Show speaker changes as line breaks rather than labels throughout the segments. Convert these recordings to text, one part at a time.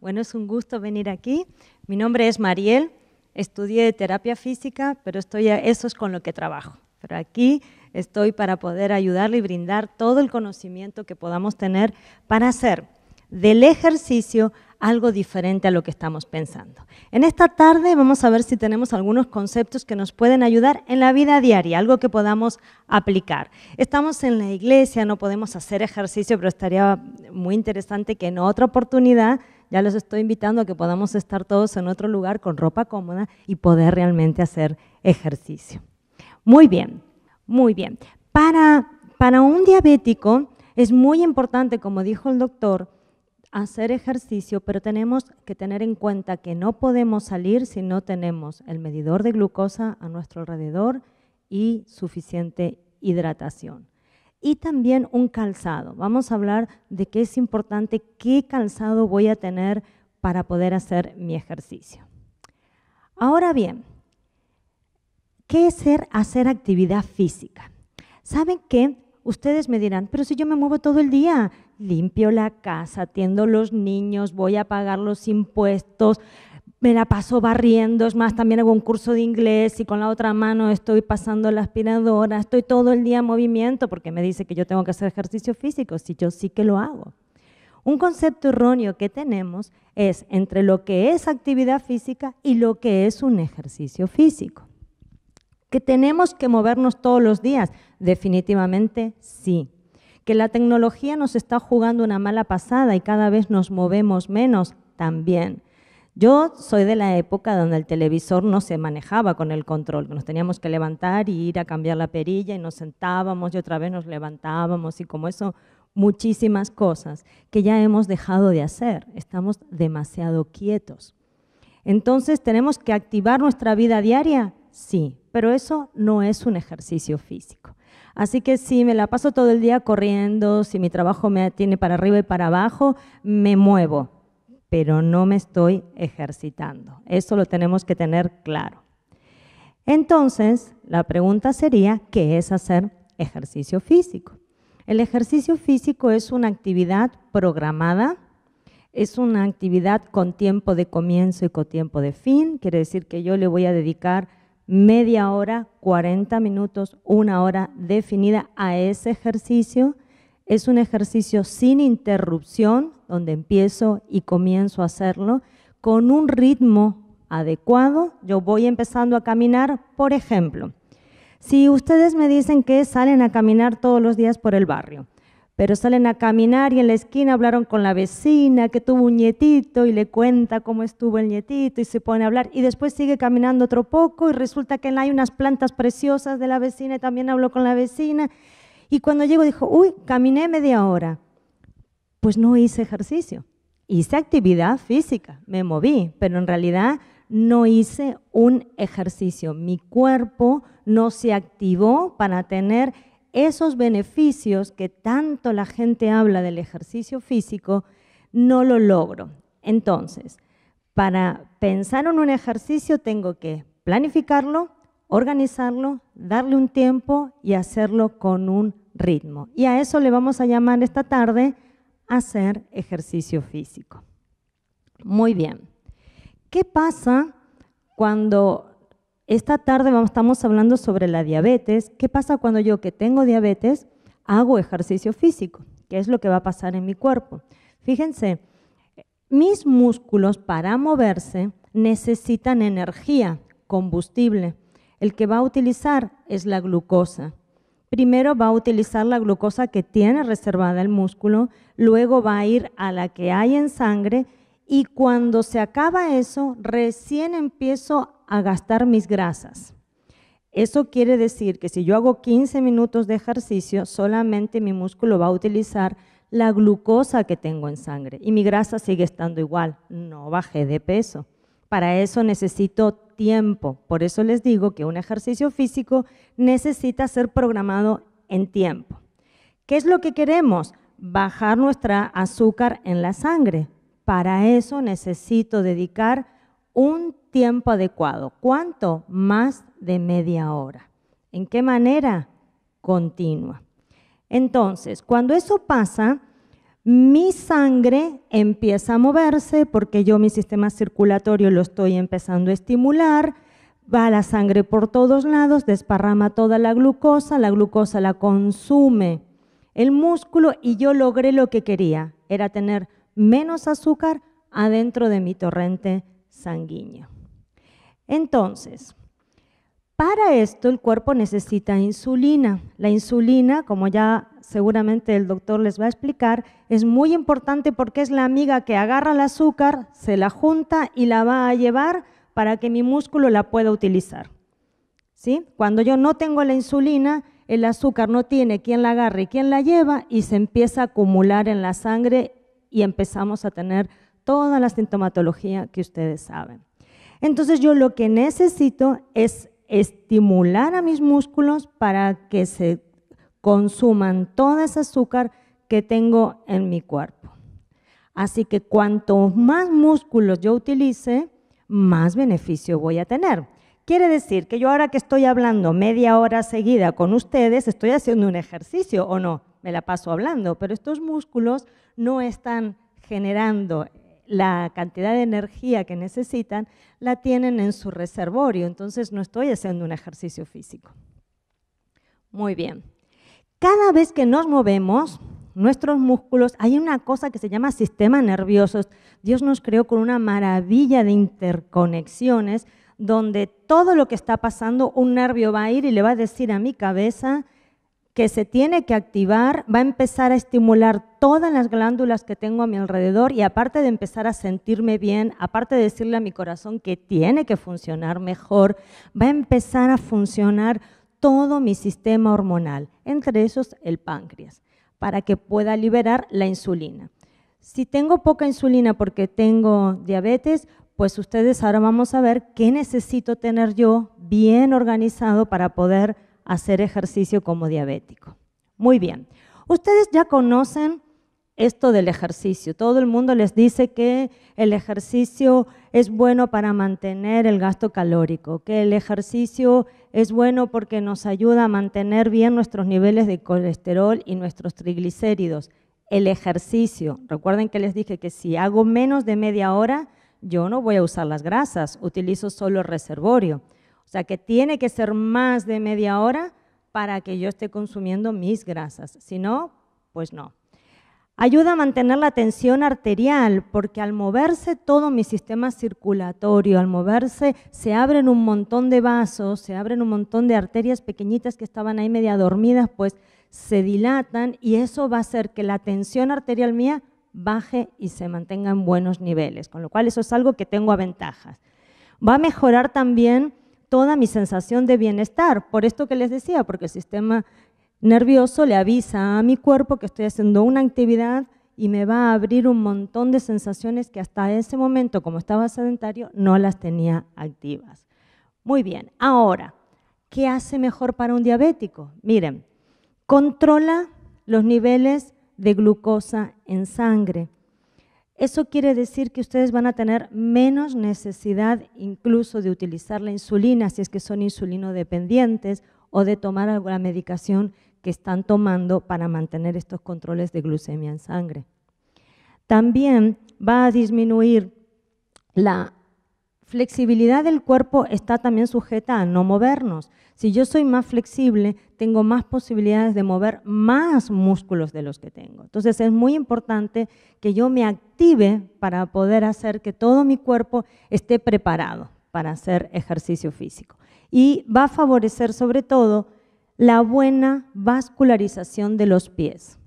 Bueno, es un gusto venir aquí. Mi nombre es Mariel, estudié terapia física, pero estoy eso es con lo que trabajo. Pero aquí estoy para poder ayudarle y brindar todo el conocimiento que podamos tener para hacer del ejercicio algo diferente a lo que estamos pensando. En esta tarde vamos a ver si tenemos algunos conceptos que nos pueden ayudar en la vida diaria, algo que podamos aplicar. Estamos en la iglesia, no podemos hacer ejercicio, pero estaría muy interesante que en otra oportunidad ya los estoy invitando a que podamos estar todos en otro lugar con ropa cómoda y poder realmente hacer ejercicio. Muy bien, muy bien. Para, para un diabético es muy importante, como dijo el doctor, hacer ejercicio, pero tenemos que tener en cuenta que no podemos salir si no tenemos el medidor de glucosa a nuestro alrededor y suficiente hidratación y también un calzado. Vamos a hablar de qué es importante, qué calzado voy a tener para poder hacer mi ejercicio. Ahora bien, ¿qué es ser, hacer actividad física? ¿Saben qué? Ustedes me dirán, pero si yo me muevo todo el día, limpio la casa, atiendo los niños, voy a pagar los impuestos, me la paso barriendo, es más, también hago un curso de inglés y con la otra mano estoy pasando la aspiradora, estoy todo el día en movimiento porque me dice que yo tengo que hacer ejercicio físico, si yo sí que lo hago. Un concepto erróneo que tenemos es entre lo que es actividad física y lo que es un ejercicio físico. ¿Que tenemos que movernos todos los días? Definitivamente sí. ¿Que la tecnología nos está jugando una mala pasada y cada vez nos movemos menos? También yo soy de la época donde el televisor no se manejaba con el control, nos teníamos que levantar y ir a cambiar la perilla y nos sentábamos y otra vez nos levantábamos y como eso muchísimas cosas que ya hemos dejado de hacer, estamos demasiado quietos. Entonces, ¿tenemos que activar nuestra vida diaria? Sí, pero eso no es un ejercicio físico. Así que si me la paso todo el día corriendo, si mi trabajo me tiene para arriba y para abajo, me muevo, pero no me estoy ejercitando. Eso lo tenemos que tener claro. Entonces, la pregunta sería, ¿qué es hacer ejercicio físico? El ejercicio físico es una actividad programada, es una actividad con tiempo de comienzo y con tiempo de fin, quiere decir que yo le voy a dedicar media hora, 40 minutos, una hora definida a ese ejercicio es un ejercicio sin interrupción, donde empiezo y comienzo a hacerlo, con un ritmo adecuado. Yo voy empezando a caminar, por ejemplo. Si ustedes me dicen que salen a caminar todos los días por el barrio, pero salen a caminar y en la esquina hablaron con la vecina que tuvo un nietito y le cuenta cómo estuvo el nietito y se pone a hablar y después sigue caminando otro poco y resulta que hay unas plantas preciosas de la vecina y también habló con la vecina y cuando llego dijo, uy, caminé media hora. Pues no hice ejercicio. Hice actividad física, me moví, pero en realidad no hice un ejercicio. Mi cuerpo no se activó para tener esos beneficios que tanto la gente habla del ejercicio físico, no lo logro. Entonces, para pensar en un ejercicio tengo que planificarlo, organizarlo, darle un tiempo y hacerlo con un ritmo. Y a eso le vamos a llamar esta tarde hacer ejercicio físico. Muy bien. ¿Qué pasa cuando esta tarde estamos hablando sobre la diabetes? ¿Qué pasa cuando yo que tengo diabetes hago ejercicio físico? ¿Qué es lo que va a pasar en mi cuerpo? Fíjense, mis músculos para moverse necesitan energía, combustible. El que va a utilizar es la glucosa. Primero va a utilizar la glucosa que tiene reservada el músculo, luego va a ir a la que hay en sangre y cuando se acaba eso, recién empiezo a gastar mis grasas. Eso quiere decir que si yo hago 15 minutos de ejercicio, solamente mi músculo va a utilizar la glucosa que tengo en sangre y mi grasa sigue estando igual, no bajé de peso. Para eso necesito tiempo. Por eso les digo que un ejercicio físico necesita ser programado en tiempo. ¿Qué es lo que queremos? Bajar nuestra azúcar en la sangre. Para eso necesito dedicar un tiempo adecuado. ¿Cuánto? Más de media hora. ¿En qué manera? Continua. Entonces, cuando eso pasa, mi sangre empieza a moverse porque yo mi sistema circulatorio lo estoy empezando a estimular, va la sangre por todos lados, desparrama toda la glucosa, la glucosa la consume el músculo y yo logré lo que quería, era tener menos azúcar adentro de mi torrente sanguíneo. Entonces, para esto el cuerpo necesita insulina. La insulina, como ya seguramente el doctor les va a explicar, es muy importante porque es la amiga que agarra el azúcar, se la junta y la va a llevar para que mi músculo la pueda utilizar. ¿Sí? Cuando yo no tengo la insulina, el azúcar no tiene quién la agarre y quién la lleva y se empieza a acumular en la sangre y empezamos a tener toda la sintomatología que ustedes saben. Entonces yo lo que necesito es estimular a mis músculos para que se consuman todo ese azúcar que tengo en mi cuerpo. Así que cuanto más músculos yo utilice, más beneficio voy a tener. Quiere decir que yo ahora que estoy hablando media hora seguida con ustedes, estoy haciendo un ejercicio o no, me la paso hablando, pero estos músculos no están generando la cantidad de energía que necesitan la tienen en su reservorio, entonces no estoy haciendo un ejercicio físico. Muy bien. Cada vez que nos movemos, nuestros músculos, hay una cosa que se llama sistema nervioso. Dios nos creó con una maravilla de interconexiones donde todo lo que está pasando, un nervio va a ir y le va a decir a mi cabeza, que se tiene que activar, va a empezar a estimular todas las glándulas que tengo a mi alrededor y aparte de empezar a sentirme bien, aparte de decirle a mi corazón que tiene que funcionar mejor, va a empezar a funcionar todo mi sistema hormonal, entre esos el páncreas, para que pueda liberar la insulina. Si tengo poca insulina porque tengo diabetes, pues ustedes ahora vamos a ver qué necesito tener yo bien organizado para poder hacer ejercicio como diabético. Muy bien, ustedes ya conocen esto del ejercicio. Todo el mundo les dice que el ejercicio es bueno para mantener el gasto calórico, que el ejercicio es bueno porque nos ayuda a mantener bien nuestros niveles de colesterol y nuestros triglicéridos. El ejercicio, recuerden que les dije que si hago menos de media hora, yo no voy a usar las grasas, utilizo solo el reservorio. O sea, que tiene que ser más de media hora para que yo esté consumiendo mis grasas. Si no, pues no. Ayuda a mantener la tensión arterial porque al moverse todo mi sistema circulatorio, al moverse se abren un montón de vasos, se abren un montón de arterias pequeñitas que estaban ahí media dormidas, pues se dilatan y eso va a hacer que la tensión arterial mía baje y se mantenga en buenos niveles, con lo cual eso es algo que tengo a ventajas. Va a mejorar también toda mi sensación de bienestar. Por esto que les decía, porque el sistema nervioso le avisa a mi cuerpo que estoy haciendo una actividad y me va a abrir un montón de sensaciones que hasta ese momento, como estaba sedentario, no las tenía activas. Muy bien, ahora, ¿qué hace mejor para un diabético? Miren, controla los niveles de glucosa en sangre. Eso quiere decir que ustedes van a tener menos necesidad incluso de utilizar la insulina si es que son insulinodependientes o de tomar alguna medicación que están tomando para mantener estos controles de glucemia en sangre. También va a disminuir la Flexibilidad del cuerpo está también sujeta a no movernos. Si yo soy más flexible, tengo más posibilidades de mover más músculos de los que tengo. Entonces es muy importante que yo me active para poder hacer que todo mi cuerpo esté preparado para hacer ejercicio físico. Y va a favorecer sobre todo la buena vascularización de los pies.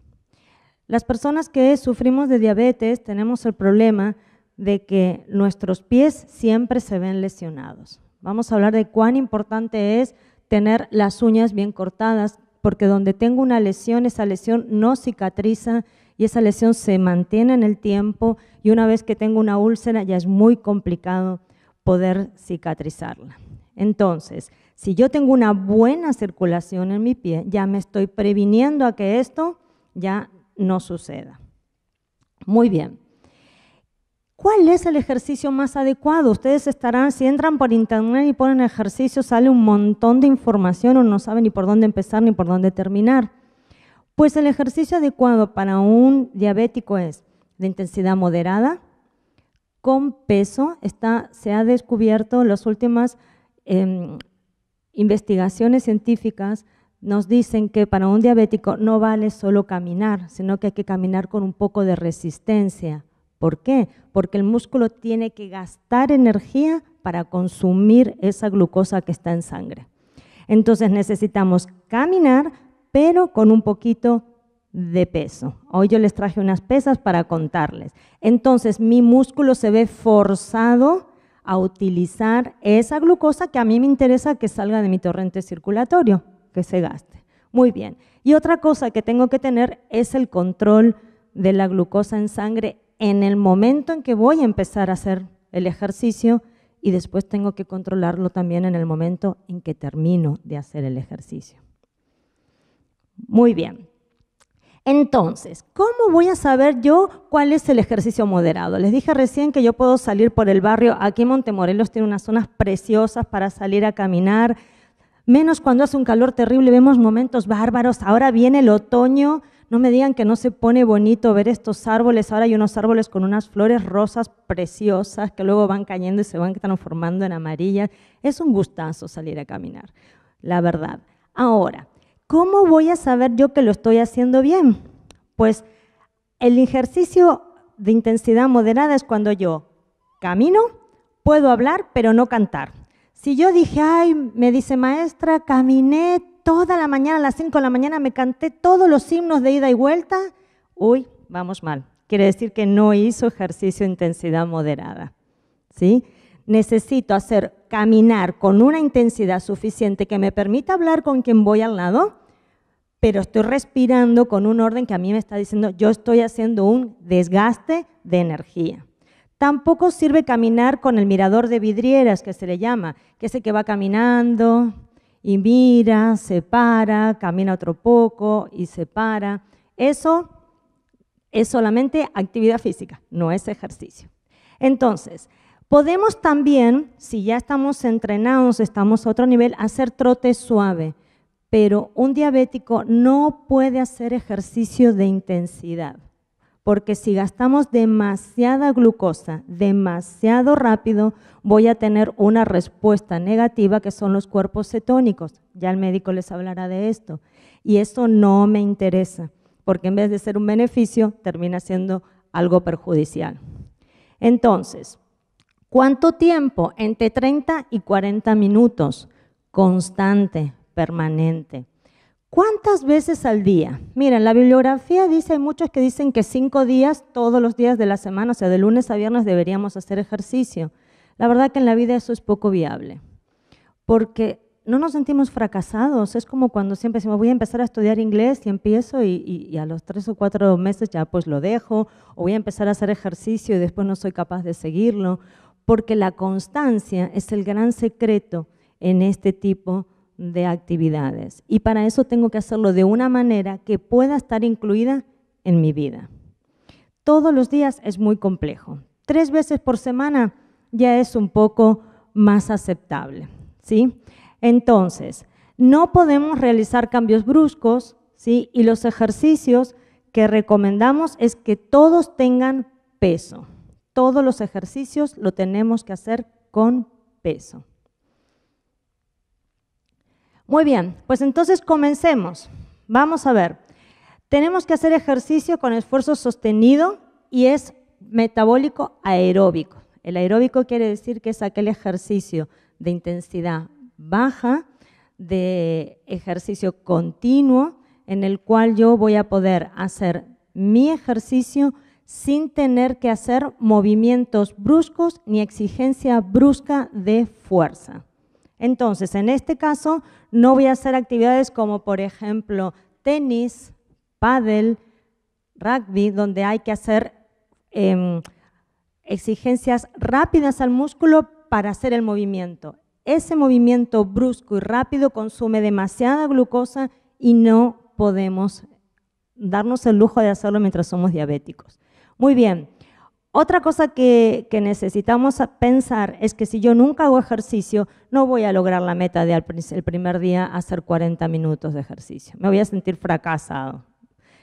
Las personas que sufrimos de diabetes tenemos el problema de que nuestros pies siempre se ven lesionados. Vamos a hablar de cuán importante es tener las uñas bien cortadas, porque donde tengo una lesión, esa lesión no cicatriza y esa lesión se mantiene en el tiempo y una vez que tengo una úlcera ya es muy complicado poder cicatrizarla. Entonces, si yo tengo una buena circulación en mi pie, ya me estoy previniendo a que esto ya no suceda. Muy bien. ¿Cuál es el ejercicio más adecuado? Ustedes estarán, si entran por internet y ponen ejercicio, sale un montón de información o no saben ni por dónde empezar ni por dónde terminar. Pues el ejercicio adecuado para un diabético es de intensidad moderada, con peso. Está, se ha descubierto las últimas em, investigaciones científicas nos dicen que para un diabético no vale solo caminar, sino que hay que caminar con un poco de resistencia. ¿Por qué? Porque el músculo tiene que gastar energía para consumir esa glucosa que está en sangre. Entonces necesitamos caminar, pero con un poquito de peso. Hoy yo les traje unas pesas para contarles. Entonces mi músculo se ve forzado a utilizar esa glucosa que a mí me interesa que salga de mi torrente circulatorio, que se gaste. Muy bien. Y otra cosa que tengo que tener es el control de la glucosa en sangre en el momento en que voy a empezar a hacer el ejercicio y después tengo que controlarlo también en el momento en que termino de hacer el ejercicio. Muy bien. Entonces, ¿cómo voy a saber yo cuál es el ejercicio moderado? Les dije recién que yo puedo salir por el barrio. Aquí en Montemorelos tiene unas zonas preciosas para salir a caminar. Menos cuando hace un calor terrible, vemos momentos bárbaros. Ahora viene el otoño, no me digan que no se pone bonito ver estos árboles. Ahora hay unos árboles con unas flores rosas preciosas que luego van cayendo y se van transformando en amarillas. Es un gustazo salir a caminar, la verdad. Ahora, ¿cómo voy a saber yo que lo estoy haciendo bien? Pues el ejercicio de intensidad moderada es cuando yo camino, puedo hablar, pero no cantar. Si yo dije, ay, me dice maestra, caminé toda la mañana, a las 5 de la mañana, me canté todos los himnos de ida y vuelta, uy, vamos mal. Quiere decir que no hizo ejercicio de intensidad moderada. ¿Sí? Necesito hacer caminar con una intensidad suficiente que me permita hablar con quien voy al lado, pero estoy respirando con un orden que a mí me está diciendo, yo estoy haciendo un desgaste de energía. Tampoco sirve caminar con el mirador de vidrieras, que se le llama, que es el que va caminando, y mira, se para, camina otro poco y se para. Eso es solamente actividad física, no es ejercicio. Entonces, podemos también, si ya estamos entrenados, estamos a otro nivel, hacer trote suave, pero un diabético no puede hacer ejercicio de intensidad porque si gastamos demasiada glucosa demasiado rápido, voy a tener una respuesta negativa que son los cuerpos cetónicos. Ya el médico les hablará de esto. Y eso no me interesa, porque en vez de ser un beneficio, termina siendo algo perjudicial. Entonces, ¿cuánto tiempo? Entre 30 y 40 minutos, constante, permanente. ¿Cuántas veces al día? Miren, la bibliografía dice, hay muchos que dicen que cinco días, todos los días de la semana, o sea, de lunes a viernes deberíamos hacer ejercicio. La verdad que en la vida eso es poco viable, porque no nos sentimos fracasados. Es como cuando siempre decimos, voy a empezar a estudiar inglés y empiezo y, a los tres o cuatro meses ya pues lo dejo, o voy a empezar a hacer ejercicio y después no soy capaz de seguirlo, porque la constancia es el gran secreto en este tipo de de actividades. Y para eso tengo que hacerlo de una manera que pueda estar incluida en mi vida. Todos los días es muy complejo. Tres veces por semana ya es un poco más aceptable. ¿sí? Entonces, no podemos realizar cambios bruscos ¿sí? y los ejercicios que recomendamos es que todos tengan peso. Todos los ejercicios lo tenemos que hacer con peso. Muy bien, pues entonces comencemos. Vamos a ver. Tenemos que hacer ejercicio con esfuerzo sostenido y es metabólico aeróbico. El aeróbico quiere decir que es aquel ejercicio de intensidad baja, de ejercicio continuo, en el cual yo voy a poder hacer mi ejercicio sin tener que hacer movimientos bruscos ni exigencia brusca de fuerza. Entonces, en este caso, no voy a hacer actividades como, por ejemplo, tenis, pádel, rugby, donde hay que hacer em, exigencias rápidas al músculo para hacer el movimiento. Ese movimiento brusco y rápido consume demasiada glucosa y no podemos darnos el lujo de hacerlo mientras somos diabéticos. Muy bien. Otra cosa que, necesitamos pensar es que si yo nunca hago ejercicio, no voy a lograr la meta de el primer día hacer 40 minutos de ejercicio. Me voy a sentir fracasado.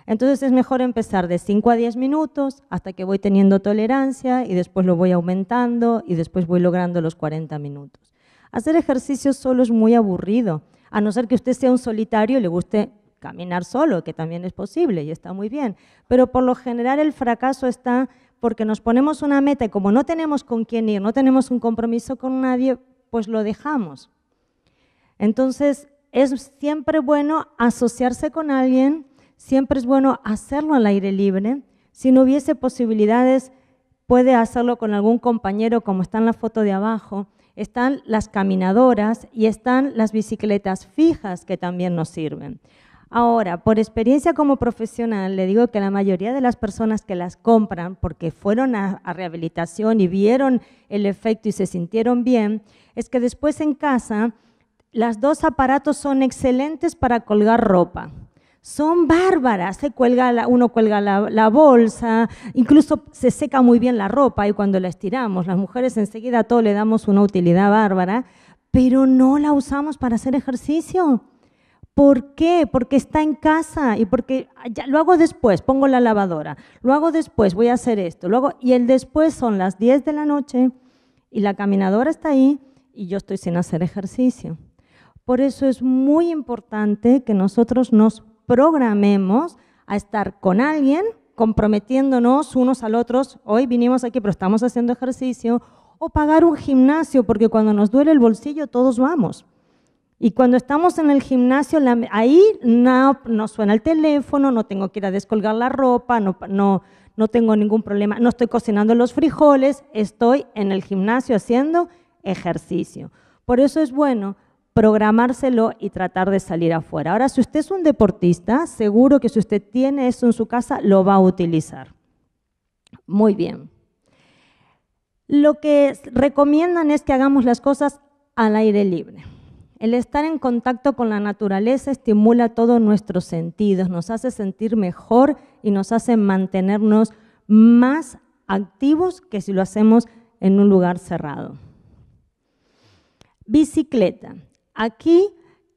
Entonces es mejor empezar de 5 a 10 minutos hasta que voy teniendo tolerancia y después lo voy aumentando y después voy logrando los 40 minutos. Hacer ejercicio solo es muy aburrido, a no ser que usted sea un solitario y le guste caminar solo, que también es posible y está muy bien. Pero por lo general el fracaso está porque nos ponemos una meta y como no tenemos con quién ir, no tenemos un compromiso con nadie, pues lo dejamos. Entonces, es siempre bueno asociarse con alguien, siempre es bueno hacerlo al aire libre. Si no hubiese posibilidades, puede hacerlo con algún compañero, como está en la foto de abajo. Están las caminadoras y están las bicicletas fijas que también nos sirven. Ahora, por experiencia como profesional, le digo que la mayoría de las personas que las compran porque fueron a, rehabilitación y vieron el efecto y se sintieron bien, es que después en casa, las dos aparatos son excelentes para colgar ropa. Son bárbaras, se cuelga uno cuelga la, bolsa, incluso se seca muy bien la ropa y cuando la estiramos, las mujeres enseguida a todo le damos una utilidad bárbara, pero no la usamos para hacer ejercicio. ¿Por qué? Porque está en casa y porque ah, ya, lo hago después, pongo la lavadora, lo hago después, voy a hacer esto, luego y el después son las 10 de la noche y la caminadora está ahí y yo estoy sin hacer ejercicio. Por eso es muy importante que nosotros nos programemos a estar con alguien, comprometiéndonos unos al otros, hoy vinimos aquí pero estamos haciendo ejercicio, o pagar un gimnasio, porque cuando nos duele el bolsillo todos vamos. Y cuando estamos en el gimnasio, ahí no, suena el teléfono, no tengo que ir a descolgar la ropa, no tengo ningún problema, no estoy cocinando los frijoles, estoy en el gimnasio haciendo ejercicio. Por eso es bueno programárselo y tratar de salir afuera. Ahora, si usted es un deportista, seguro que si usted tiene eso en su casa, lo va a utilizar. Muy bien. Lo que recomiendan es que hagamos las cosas al aire libre. El estar en contacto con la naturaleza estimula todos nuestros sentidos, nos hace sentir mejor y nos hace mantenernos más activos que si lo hacemos en un lugar cerrado. Bicicleta. Aquí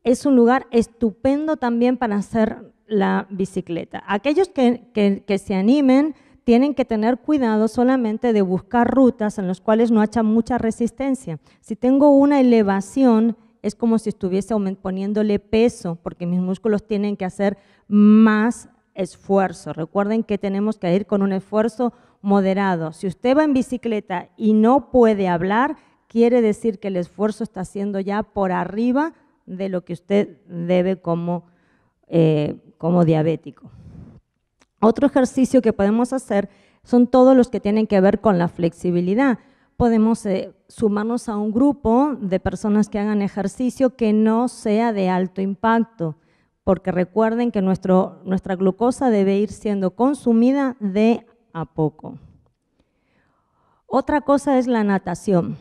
es un lugar estupendo también para hacer la bicicleta. Aquellos que, se animen tienen que tener cuidado solamente de buscar rutas en las cuales no haya mucha resistencia. Si tengo una elevación es como si estuviese poniéndole peso, porque mis músculos tienen que hacer más esfuerzo. Recuerden que tenemos que ir con un esfuerzo moderado. Si usted va en bicicleta y no puede hablar, quiere decir que el esfuerzo está siendo ya por arriba de lo que usted debe como eh, diabético. Otro ejercicio que podemos hacer son todos los que tienen que ver con la flexibilidad podemos eh, sumarnos a un grupo de personas que hagan ejercicio que no sea de alto impacto, porque recuerden que nuestro, nuestra glucosa debe ir siendo consumida de a poco. Otra cosa es la natación.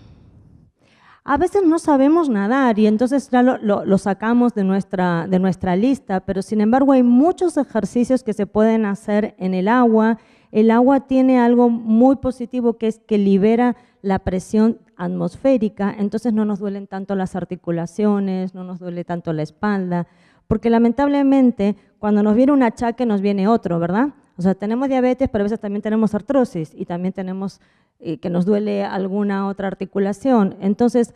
A veces no sabemos nadar y entonces ya lo, lo sacamos de nuestra, de nuestra lista, pero sin embargo hay muchos ejercicios que se pueden hacer en el agua. El agua tiene algo muy positivo que es que libera la presión atmosférica, entonces no nos duelen tanto las articulaciones, no nos duele tanto la espalda, porque lamentablemente cuando nos viene un achaque nos viene otro, ¿verdad? O sea, tenemos diabetes, pero a veces también tenemos artrosis y también tenemos eh, que nos duele alguna otra articulación. Entonces,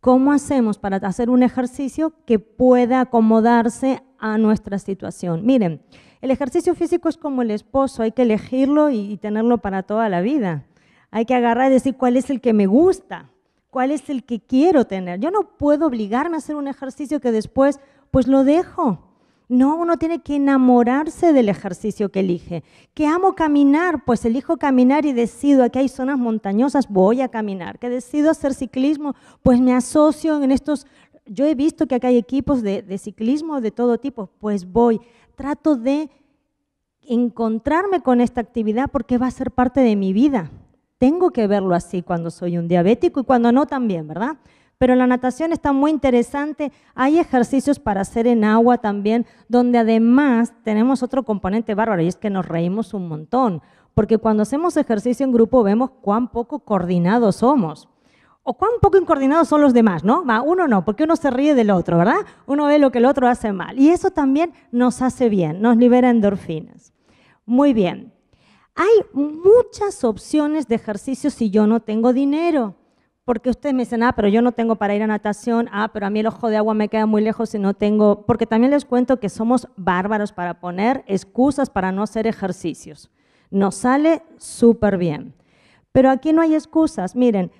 ¿cómo hacemos para hacer un ejercicio que pueda acomodarse a nuestra situación? Miren, el ejercicio físico es como el esposo, hay que elegirlo y tenerlo para toda la vida. Hay que agarrar y decir cuál es el que me gusta, cuál es el que quiero tener. Yo no puedo obligarme a hacer un ejercicio que después pues lo dejo. No, uno tiene que enamorarse del ejercicio que elige. Que amo caminar, pues elijo caminar y decido, aquí hay zonas montañosas, voy a caminar. Que decido hacer ciclismo, pues me asocio en estos... Yo he visto que acá hay equipos de, de ciclismo de todo tipo, pues voy. Trato de encontrarme con esta actividad porque va a ser parte de mi vida tengo que verlo así cuando soy un diabético y cuando no también, ¿verdad? Pero la natación está muy interesante. Hay ejercicios para hacer en agua también, donde además tenemos otro componente bárbaro y es que nos reímos un montón, porque cuando hacemos ejercicio en grupo vemos cuán poco coordinados somos o cuán poco incoordinados son los demás, ¿no? Uno no, porque uno se ríe del otro, ¿verdad? Uno ve lo que el otro hace mal. Y eso también nos hace bien, nos libera endorfinas. Muy bien. Hay muchas opciones de ejercicio si yo no tengo dinero. Porque ustedes me dicen, ah, pero yo no tengo para ir a natación, ah, pero a mí el ojo de agua me queda muy lejos si no tengo... Porque también les cuento que somos bárbaros para poner excusas para no hacer ejercicios. Nos sale súper bien. Pero aquí no hay excusas. Miren,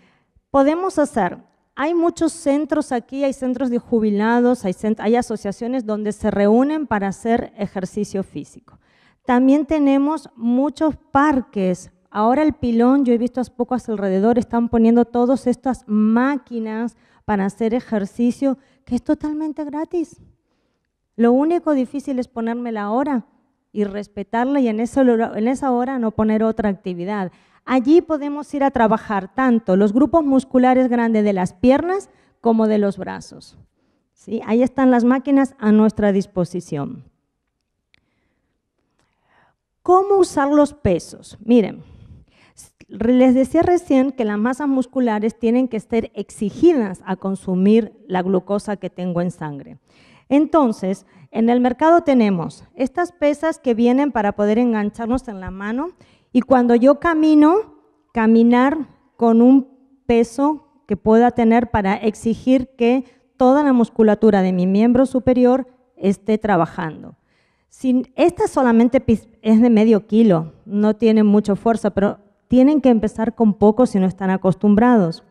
podemos hacer hay muchos centros aquí, hay centros de jubilados, hay, asociaciones donde se reúnen para hacer ejercicio físico. También tenemos muchos parques. Ahora el pilón, yo he visto hace poco alrededor, están poniendo todas estas máquinas para hacer ejercicio, que es totalmente gratis. Lo único difícil es ponerme la hora y respetarla y en esa, en esa hora no poner otra actividad. Allí podemos ir a trabajar tanto los grupos musculares grandes de las piernas como de los brazos. ¿Sí? Ahí están las máquinas a nuestra disposición. ¿Cómo usar los pesos? Miren, les decía recién que las masas musculares tienen que estar exigidas a consumir la glucosa que tengo en sangre. Entonces, en el mercado tenemos estas pesas que vienen para poder engancharnos en la mano y cuando yo camino, caminar con un peso que pueda tener para exigir que toda la musculatura de mi miembro superior esté trabajando esta solamente es de medio kilo, no tiene mucha fuerza, pero tienen que empezar con poco si no están acostumbrados.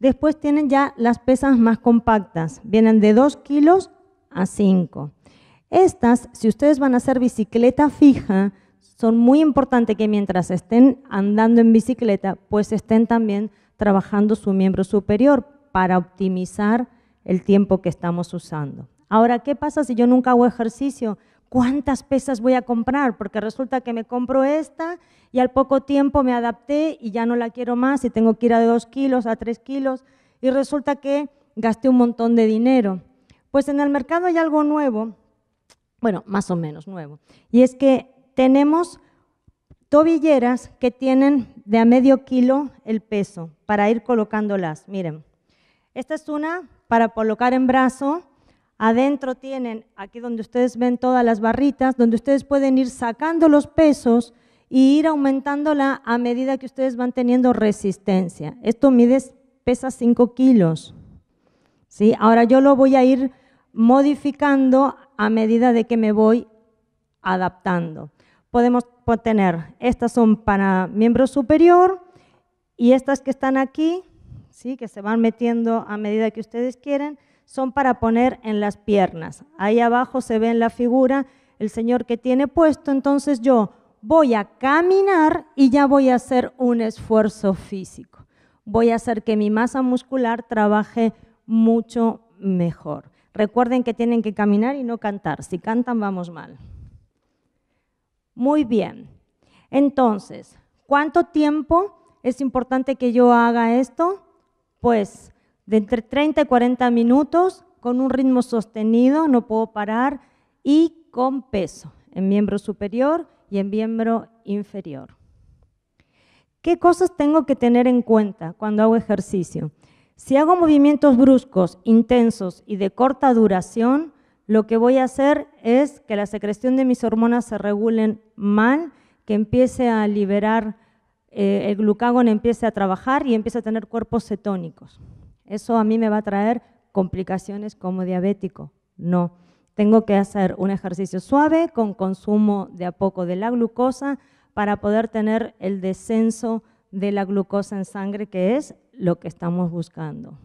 Después tienen ya las pesas más compactas, vienen de 2 kilos a 5. Estas, si ustedes van a hacer bicicleta fija, son muy importantes que mientras estén andando en bicicleta, pues estén también trabajando su miembro superior para optimizar el tiempo que estamos usando. Ahora, ¿qué pasa si yo nunca hago ejercicio? ¿cuántas pesas voy a comprar? Porque resulta que me compro esta y al poco tiempo me adapté y ya no la quiero más y tengo que ir a de 2 kilos, a tres kilos y resulta que gasté un montón de dinero. Pues en el mercado hay algo nuevo, bueno, más o menos nuevo, y es que tenemos tobilleras que tienen de a medio kilo el peso para ir colocándolas. Miren, esta es una para colocar en brazo Adentro tienen, aquí donde ustedes ven todas las barritas, donde ustedes pueden ir sacando los pesos y ir aumentándola a medida que ustedes van teniendo resistencia. Esto mide, pesa 5 kilos. Ahora yo lo voy a ir modificando a medida de que me voy adaptando. Podemos tener, estas son para miembro superior y estas que están aquí, ¿sí? que se van metiendo a medida que ustedes quieren, son para poner en las piernas. Ahí abajo se ve en la figura el Señor que tiene puesto, entonces yo voy a caminar y ya voy a hacer un esfuerzo físico. Voy a hacer que mi masa muscular trabaje mucho mejor. Recuerden que tienen que caminar y no cantar. Si cantan vamos mal. Muy bien. Entonces, ¿cuánto tiempo es importante que yo haga esto? Pues de entre 30 y 40 minutos con un ritmo sostenido, no puedo parar, y con peso en miembro superior y en miembro inferior. ¿Qué cosas tengo que tener en cuenta cuando hago ejercicio? Si hago movimientos bruscos, intensos y de corta duración, lo que voy a hacer es que la secreción de mis hormonas se regulen mal, que empiece a liberar eh, el glucagón, empiece a trabajar y empiece a tener cuerpos cetónicos eso a mí me va a traer complicaciones como diabético. No, tengo que hacer un ejercicio suave con consumo de a poco de la glucosa para poder tener el descenso de la glucosa en sangre, que es lo que estamos buscando.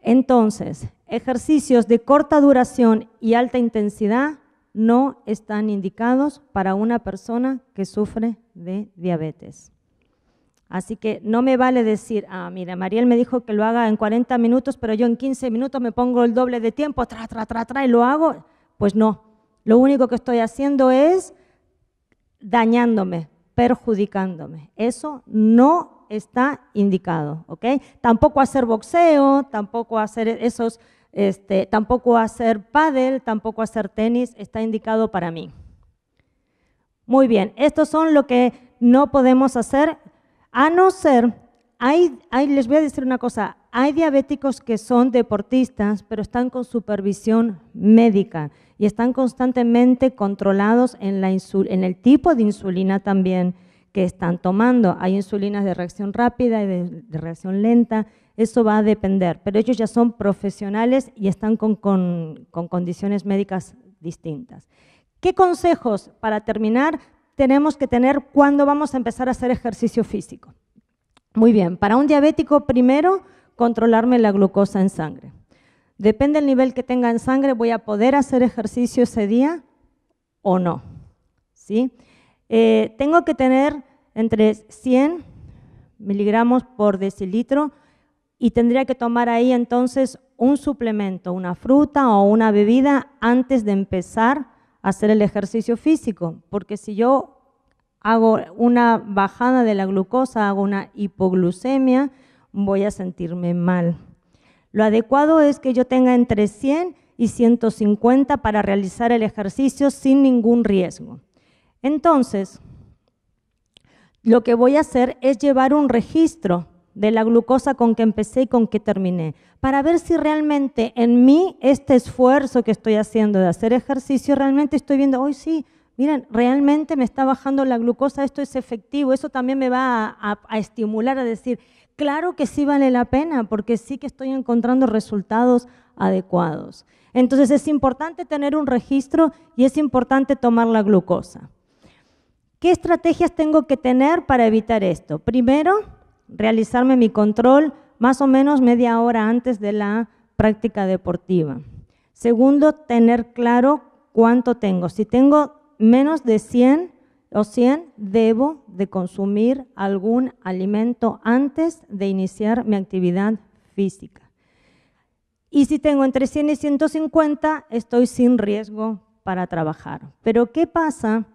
Entonces, ejercicios de corta duración y alta intensidad no están indicados para una persona que sufre de diabetes. Así que no me vale decir, ah, mira, Mariel me dijo que lo haga en 40 minutos, pero yo en 15 minutos me pongo el doble de tiempo, tra, tra, tra, tra, y lo hago. Pues no, lo único que estoy haciendo es dañándome, perjudicándome. Eso no está indicado, ¿ok? Tampoco hacer boxeo, tampoco hacer esos, este, tampoco hacer pádel, tampoco hacer tenis, está indicado para mí. Muy bien, estos son lo que no podemos hacer a no ser, hay, les voy a decir una cosa, hay diabéticos que son deportistas, pero están con supervisión médica y están constantemente controlados en, el tipo de insulina también que están tomando. Hay insulinas de reacción rápida y de, reacción lenta, eso va a depender, pero ellos ya son profesionales y están con condiciones médicas distintas. ¿Qué consejos para terminar tenemos que tener cuándo vamos a empezar a hacer ejercicio físico. Muy bien, para un diabético primero controlarme la glucosa en sangre. Depende del nivel que tenga en sangre, voy a poder hacer ejercicio ese día o no. ¿Sí? Eh, tengo que tener entre 100 miligramos por decilitro y tendría que tomar ahí entonces un suplemento, una fruta o una bebida antes de empezar hacer el ejercicio físico, porque si yo hago una bajada de la glucosa, hago una hipoglucemia, voy a sentirme mal. Lo adecuado es que yo tenga entre 100 y 150 para realizar el ejercicio sin ningún riesgo. Entonces, lo que voy a hacer es llevar un registro de la glucosa con que empecé y con que terminé, para ver si realmente en mí este esfuerzo que estoy haciendo de hacer ejercicio, realmente estoy viendo, hoy sí, miren, realmente me está bajando la glucosa, esto es efectivo, eso también me va a estimular a decir, claro que sí vale la pena, porque sí que estoy encontrando resultados adecuados. Entonces es importante tener un registro y es importante tomar la glucosa. ¿Qué estrategias tengo que tener para evitar esto? Primero, realizarme mi control más o menos media hora antes de la práctica deportiva. Segundo, tener claro cuánto tengo. Si tengo menos de 100 o 100, debo de consumir algún alimento antes de iniciar mi actividad física. Y si tengo entre 100 y 150, estoy sin riesgo para trabajar. Pero ¿qué pasa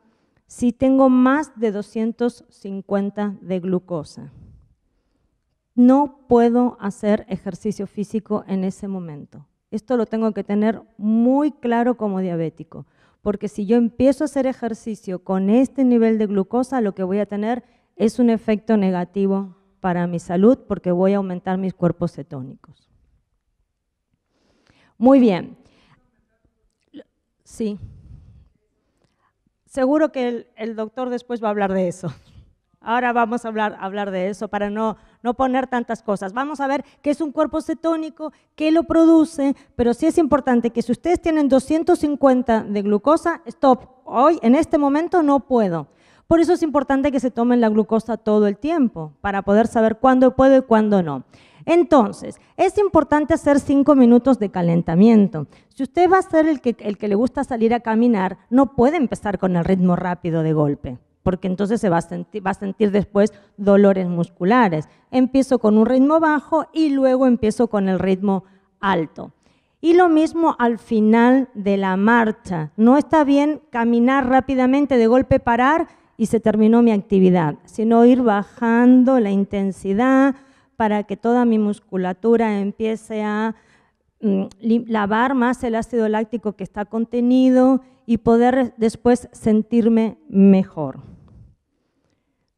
si tengo más de 250 de glucosa? no puedo hacer ejercicio físico en ese momento. Esto lo tengo que tener muy claro como diabético, porque si yo empiezo a hacer ejercicio con este nivel de glucosa, lo que voy a tener es un efecto negativo para mi salud porque voy a aumentar mis cuerpos cetónicos. Muy bien. Sí. Seguro que el, doctor después va a hablar de eso. Ahora vamos a hablar, de eso para no, poner tantas cosas. Vamos a ver qué es un cuerpo cetónico, qué lo produce, pero sí es importante que si ustedes tienen 250 de glucosa, stop, hoy en este momento no puedo. Por eso es importante que se tomen la glucosa todo el tiempo, para poder saber cuándo puedo y cuándo no. Entonces, es importante hacer cinco minutos de calentamiento. Si usted va a ser el que, el que le gusta salir a caminar, no puede empezar con el ritmo rápido de golpe porque entonces se va a, sentir, después dolores musculares. Empiezo con un ritmo bajo y luego empiezo con el ritmo alto. Y lo mismo al final de la marcha. No está bien caminar rápidamente, de golpe parar y se terminó mi actividad, sino ir bajando la intensidad para que toda mi musculatura empiece a mm, lavar más el ácido láctico que está contenido y poder después sentirme mejor.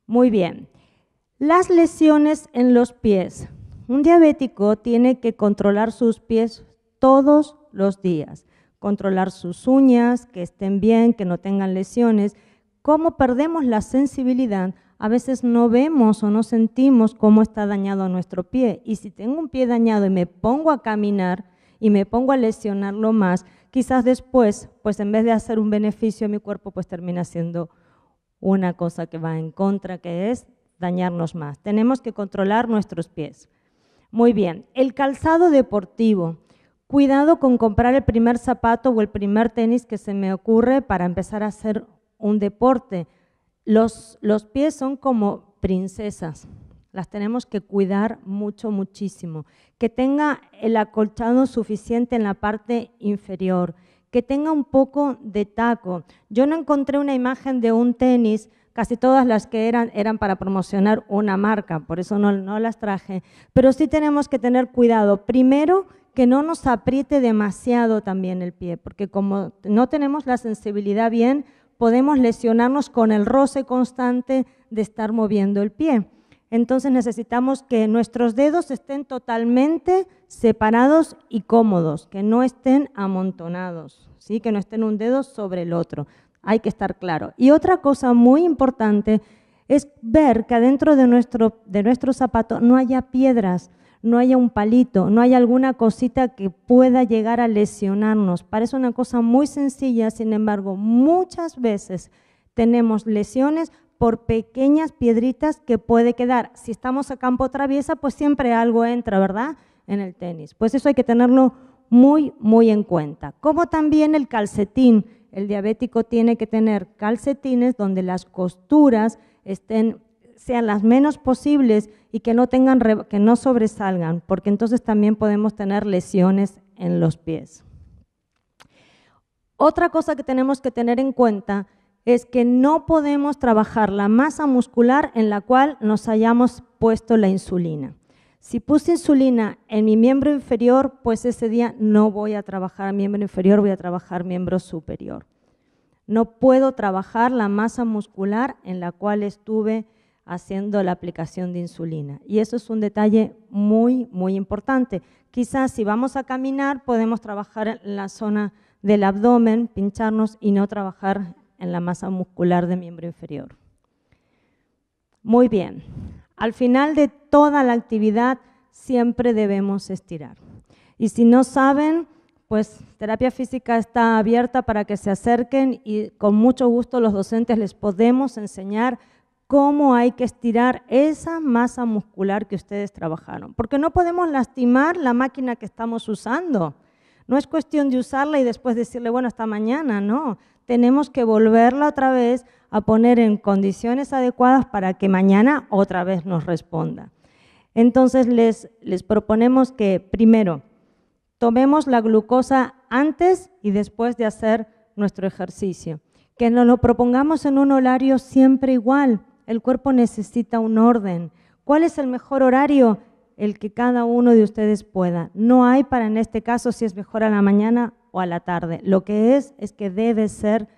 Muy bien. Las lesiones en los pies. Un diabético tiene que controlar sus pies todos los días, controlar sus uñas, que estén bien, que no tengan lesiones. ¿Cómo perdemos la sensibilidad? A veces no vemos o no sentimos cómo está dañado nuestro pie. Y si tengo un pie dañado y me pongo a caminar y me pongo a lesionarlo más, quizás después, pues en vez de hacer un beneficio a mi cuerpo, pues termina siendo una cosa que va en contra, que es dañarnos más. Tenemos que controlar nuestros pies. Muy bien, el calzado deportivo. Cuidado con comprar el primer zapato o el primer tenis que se me ocurre para empezar a hacer un deporte. Los, los pies son como princesas las tenemos que cuidar mucho, muchísimo. Que tenga el acolchado suficiente en la parte inferior, que tenga un poco de taco. Yo no encontré una imagen de un tenis, casi todas las que eran eran para promocionar una marca, por eso no, no las traje, pero sí tenemos que tener cuidado. Primero, que no nos apriete demasiado también el pie, porque como no tenemos la sensibilidad bien, podemos lesionarnos con el roce constante de estar moviendo el pie. Entonces necesitamos que nuestros dedos estén totalmente separados y cómodos, que no estén amontonados, ¿sí? que no estén un dedo sobre el otro. Hay que estar claro. Y otra cosa muy importante es ver que adentro de nuestro, de nuestro zapato no haya piedras, no haya un palito, no haya alguna cosita que pueda llegar a lesionarnos. Parece una cosa muy sencilla, sin embargo, muchas veces tenemos lesiones por pequeñas piedritas que puede quedar. Si estamos a campo traviesa, pues siempre algo entra, ¿verdad? En el tenis. Pues eso hay que tenerlo muy, muy en cuenta. Como también el calcetín. El diabético tiene que tener calcetines donde las costuras sean las menos posibles y que no, tengan, que no sobresalgan, porque entonces también podemos tener lesiones en los pies. Otra cosa que tenemos que tener en cuenta es que no podemos trabajar la masa muscular en la cual nos hayamos puesto la insulina. Si puse insulina en mi miembro inferior, pues ese día no voy a trabajar miembro inferior, voy a trabajar miembro superior. No puedo trabajar la masa muscular en la cual estuve haciendo la aplicación de insulina. Y eso es un detalle muy, muy importante. Quizás si vamos a caminar podemos trabajar en la zona del abdomen, pincharnos y no trabajar en la masa muscular de miembro inferior. Muy bien, al final de toda la actividad siempre debemos estirar. Y si no saben, pues terapia física está abierta para que se acerquen y con mucho gusto los docentes les podemos enseñar cómo hay que estirar esa masa muscular que ustedes trabajaron. Porque no podemos lastimar la máquina que estamos usando. No es cuestión de usarla y después decirle, bueno, hasta mañana, no tenemos que volverla otra vez a poner en condiciones adecuadas para que mañana otra vez nos responda. Entonces les, les proponemos que primero tomemos la glucosa antes y después de hacer nuestro ejercicio, que nos lo propongamos en un horario siempre igual. El cuerpo necesita un orden. ¿Cuál es el mejor horario? El que cada uno de ustedes pueda. No hay para en este caso si es mejor a la mañana o a la tarde. Lo que es es que debe ser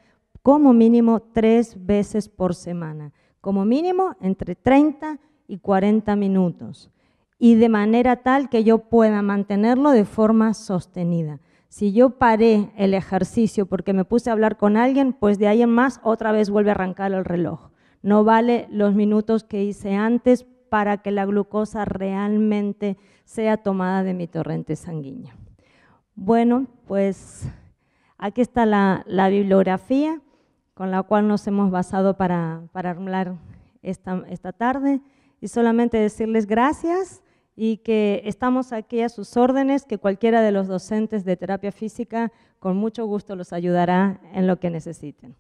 como mínimo tres veces por semana, como mínimo entre 30 y 40 minutos, y de manera tal que yo pueda mantenerlo de forma sostenida. Si yo paré el ejercicio porque me puse a hablar con alguien, pues de ahí en más otra vez vuelve a arrancar el reloj. No vale los minutos que hice antes para que la glucosa realmente sea tomada de mi torrente sanguíneo. Bueno, pues aquí está la, bibliografía con la cual nos hemos basado para, armar esta tarde y solamente decirles gracias y que estamos aquí a sus órdenes, que cualquiera de los docentes de terapia física con mucho gusto los ayudará en lo que necesiten.